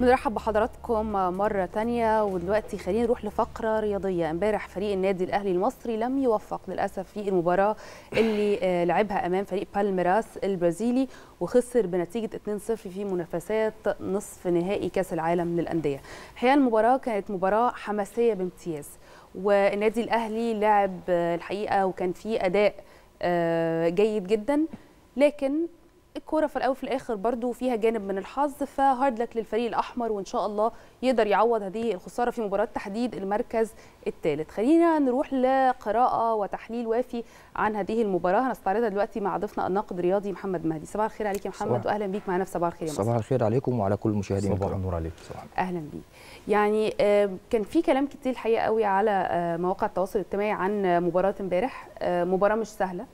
بنرحب بحضراتكم مرة تانية ودلوقتي خلينا نروح لفقرة رياضية امبارح فريق النادي الأهلي المصري لم يوفق للأسف في المباراة اللي آه، لعبها أمام فريق بالميراس البرازيلي وخسر بنتيجة 2-0 في منافسات نصف نهائي كأس العالم للأندية الحقيقة المباراة كانت مباراة حماسية بامتياز والنادي الأهلي لعب آه، الحقيقة وكان فيه أداء آه، جيد جدا لكن الكوره في الاول وفي الاخر برضو فيها جانب من الحظ فهارد لك للفريق الاحمر وان شاء الله يقدر يعوض هذه الخساره في مباراه تحديد المركز الثالث خلينا نروح لقراءه وتحليل وافي عن هذه المباراه هنستعرضها دلوقتي مع ضيفنا الناقد الرياضي محمد مهدي صباح الخير عليك يا محمد صباح. واهلا بيك معنا في صباح الخير يا مصر صباح الخير عليكم وعلى كل المشاهدين صباح النور عليك صباح اهلا بيك يعني كان في كلام كتير الحقيقه قوي على مواقع التواصل الاجتماعي عن مباراه امبارح مباراه مش سهله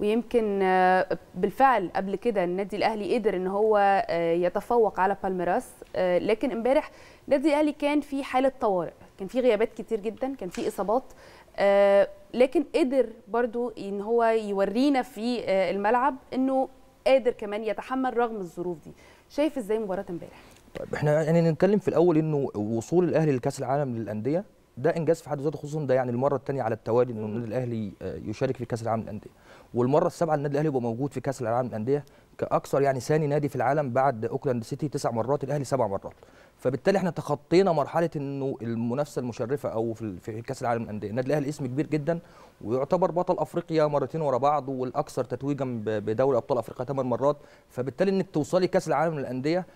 ويمكن آه، بالفعل قبل كده النادي الاهلي قدر ان هو آه، يتفوق على بالميراس آه، لكن امبارح النادي الاهلي كان في حاله طوارئ كان في غيابات كتير جدا كان في اصابات لكن قدر برضو ان هو يورينا في الملعب انه قادر كمان يتحمل رغم الظروف دي شايف ازاي مباراه امبارح طيب احنا يعني نتكلم في الاول انه وصول الاهلي لكاس العالم للانديه ده انجاز في حد ذاته خصوصا ده يعني المره الثانيه على التوالي ان النادي الاهلي آه، يشارك في كاس العالم للانديه والمره السابعه النادي الاهلي يبقى موجود في كاس العالم للانديه كاكثر يعني ثاني نادي في العالم بعد اوكلاند سيتي تسع مرات الاهلي سبع مرات فبالتالي احنا تخطينا مرحله انه المنافسه المشرفه او في كاس العالم للانديه النادي الاهلي اسم كبير جدا ويعتبر بطل افريقيا مرتين ورا بعض والاكثر تتويجا بدوري ابطال افريقيا ثمان مرات فبالتالي انك توصلي كاس العالم للانديه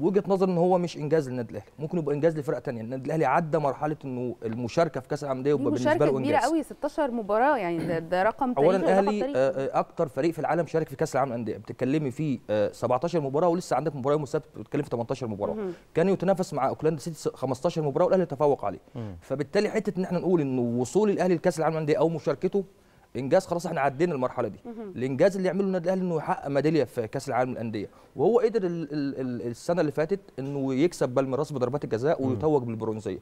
وجهه نظر ان هو مش انجاز للنادي الاهلي ممكن يبقى انجاز لفرقه ثانيه النادي الاهلي عدى مرحله انه المشاركه في كاس العالم للانديه يبقى بالنسبه له انجاز كبيره قوي 16 مباراه يعني ده, ده رقم اولا الاهلي آه، آه، اكتر فريق في العالم شارك في كاس العالم للانديه بتتكلمي في 17 آه، مباراه ولسه عندك مباراه يوم السبت بتتكلم في 18 مباراه كان يتنافس مع اوكلاند سيتي 15 مباراه والاهلي تفوق عليه فبالتالي حته ان احنا نقول ان وصول الاهلي لكاس العالم للانديه او مشاركته انجاز خلاص احنا عدينا المرحله دي الانجاز اللي يعمله النادي الاهلي انه يحقق ميداليه في كاس العالم للانديه وهو قدر الـ الـ السنه اللي فاتت انه يكسب بالميراث بضربات الجزاء ويتوج بالبرونزيه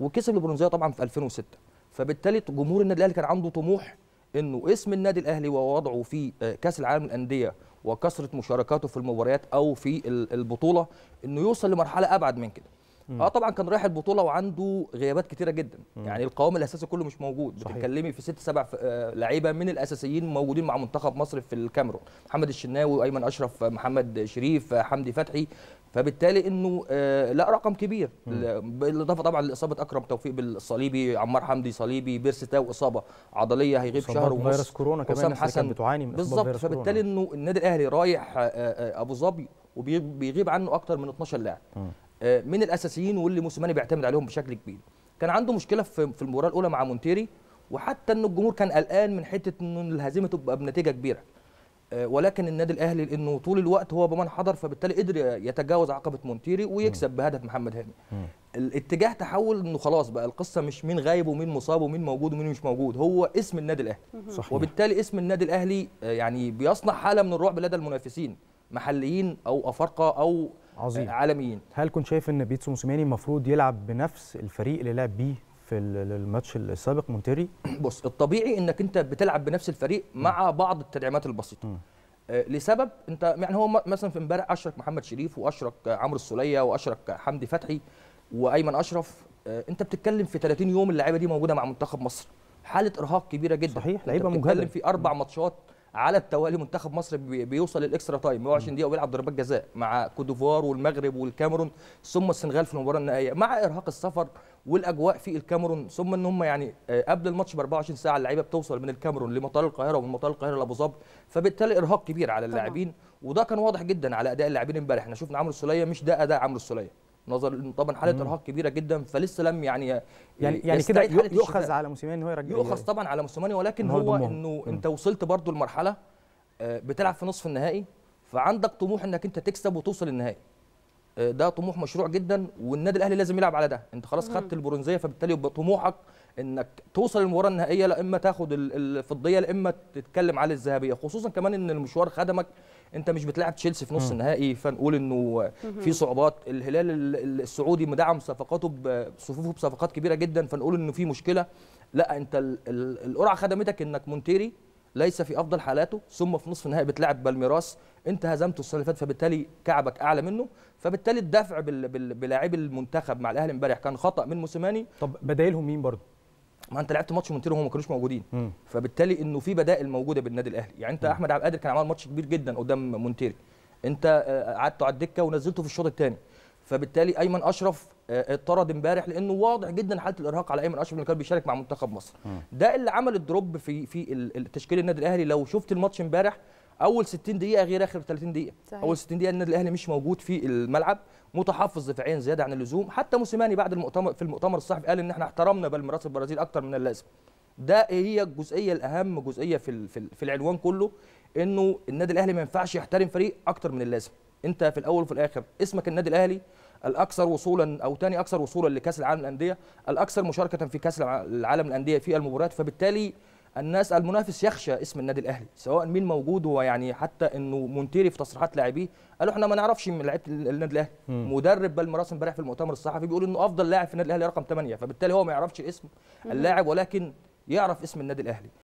وكسب البرونزيه طبعا في 2006 فبالتالي جمهور النادي الاهلي كان عنده طموح انه اسم النادي الاهلي ووضعه في آه، كاس العالم للانديه وكثره مشاركاته في المباريات او في البطوله انه يوصل لمرحله ابعد من كده اه طبعا كان رايح البطوله وعنده غيابات كتيره جدا مم. يعني القوام الاساسي كله مش موجود صحيح. بتتكلمي في ست سبع آه، لعيبه من الاساسيين موجودين مع منتخب مصر في الكاميرون محمد الشناوي ايمن اشرف آه، محمد شريف آه، حمدي فتحي فبالتالي انه آه لا رقم كبير بالاضافه طبعا لاصابه اكرم توفيق بالصليبي عمار حمدي صليبي بيرسي تاو اصابه عضليه هيغيب شهر ونص فيروس كورونا كمان حسن بتعاني من بالظبط فبالتالي انه النادي الاهلي رايح آه آه ابو ظبي وبيغيب عنه اكتر من 12 لاعب آه، من الاساسيين واللي موسيماني بيعتمد عليهم بشكل كبير كان عنده مشكله في المباراه الاولى مع مونتيري وحتى ان الجمهور كان قلقان من حته ان الهزيمه تبقى بنتيجه كبيره آه، ولكن النادي الاهلي لانه طول الوقت هو بمن حضر فبالتالي قدر يتجاوز عقبه مونتيري ويكسب بهدف محمد هاني الاتجاه تحول انه خلاص بقى القصه مش مين غايب ومين مصاب ومين موجود ومين مش موجود هو اسم النادي الاهلي صحيح. وبالتالي اسم النادي الاهلي آه، يعني بيصنع حاله من الرعب لدى المنافسين محليين او افارقه او عظيم عالميين هل كنت شايف ان بيتسو موسيماني المفروض يلعب بنفس الفريق اللي لعب بيه في الماتش السابق مونتيري بص الطبيعي انك انت بتلعب بنفس الفريق مع م. بعض التدعيمات البسيطه م. آه، لسبب انت يعني هو مثلا في امبارح اشرك محمد شريف واشرك عمرو السوليه واشرك حمدي فتحي وايمن اشرف آه، انت بتتكلم في 30 يوم اللعيبه دي موجوده مع منتخب مصر حاله ارهاق كبيره جدا صحيح لعيبه مجهده بتتكلم في اربع ماتشات على التوالي منتخب مصر بيوصل للاكسترا تايم 120 دقيقه وبيلعب ضربات جزاء مع كوتيفوار والمغرب والكاميرون ثم السنغال في المباراه النهائيه مع ارهاق السفر والاجواء في الكاميرون ثم ان هم يعني آه، قبل الماتش ب 24 ساعه اللعيبه بتوصل من الكاميرون لمطار القاهره ومن مطار القاهره لابو ظبي فبالتالي ارهاق كبير على اللاعبين وده كان واضح جدا على اداء اللاعبين امبارح احنا شفنا عمرو السوليه مش ده اداء عمرو السوليه نظر لانه طبعا حاله ارهاق كبيره جدا فلسه لم يعني يعني يعني كده يؤخذ على موسيماني ان هو يرجع يؤخذ طبعا على موسيماني ولكن هو انه انت وصلت برضو لمرحله آه، بتلعب في نصف النهائي فعندك طموح انك انت تكسب وتوصل النهائي آه، ده طموح مشروع جدا والنادي الاهلي لازم يلعب على ده انت خلاص خدت البرونزيه فبالتالي يبقى طموحك انك توصل المباراه النهائيه لا اما تاخد الفضيه لا اما تتكلم على الذهبيه خصوصا كمان ان المشوار خدمك انت مش بتلاعب تشيلسي في نص النهائي فنقول انه في صعوبات الهلال السعودي مدعم صفقاته بصفوفه بصفقات كبيره جدا فنقول انه في مشكله لا انت القرعه خدمتك انك مونتيري ليس في افضل حالاته ثم في نصف النهائي بتلعب بالميراس انت هزمته السنه اللي فاتت فبالتالي كعبك اعلى منه فبالتالي الدفع بلاعبي المنتخب مع الاهلي امبارح كان خطا من موسيماني طب بدايلهم مين برضه ما انت لعبت ماتش مونتيرو وهم ما كانوش موجودين مم. فبالتالي انه في بدائل موجوده بالنادي الاهلي يعني انت مم. احمد عبد القادر كان عمل ماتش كبير جدا قدام مونتيري انت آه، قعدته على الدكه ونزلته في الشوط الثاني فبالتالي ايمن اشرف آه، اتطرد امبارح لانه واضح جدا حاله الارهاق على ايمن اشرف اللي كان بيشارك مع منتخب مصر ده اللي عمل الدروب في في تشكيل النادي الاهلي لو شفت الماتش امبارح اول 60 دقيقه غير اخر 30 دقيقه صحيح. اول 60 دقيقه النادي الاهلي مش موجود في الملعب متحفظ دفاعيا زياده عن اللزوم حتى موسيماني بعد المؤتمر في المؤتمر الصحفي قال ان احنا احترمنا بالميراث البرازيل اكتر من اللازم ده إيه هي الجزئيه الاهم جزئيه في في العنوان كله انه النادي الاهلي ما ينفعش يحترم فريق اكتر من اللازم انت في الاول وفي الاخر اسمك النادي الاهلي الاكثر وصولا او ثاني اكثر وصولا لكاس العالم للانديه الاكثر مشاركه في كاس العالم للانديه في المباريات فبالتالي الناس المنافس يخشى اسم النادي الاهلي سواء مين موجود هو يعني حتى انه مونتيري في تصريحات لاعبيه قالوا احنا ما نعرفش من لعيبه النادي الاهلي مدرب بالمراسم امبارح في المؤتمر الصحفي بيقول انه افضل لاعب في النادي الاهلي رقم 8 فبالتالي هو ما يعرفش اسم اللاعب ولكن يعرف اسم النادي الاهلي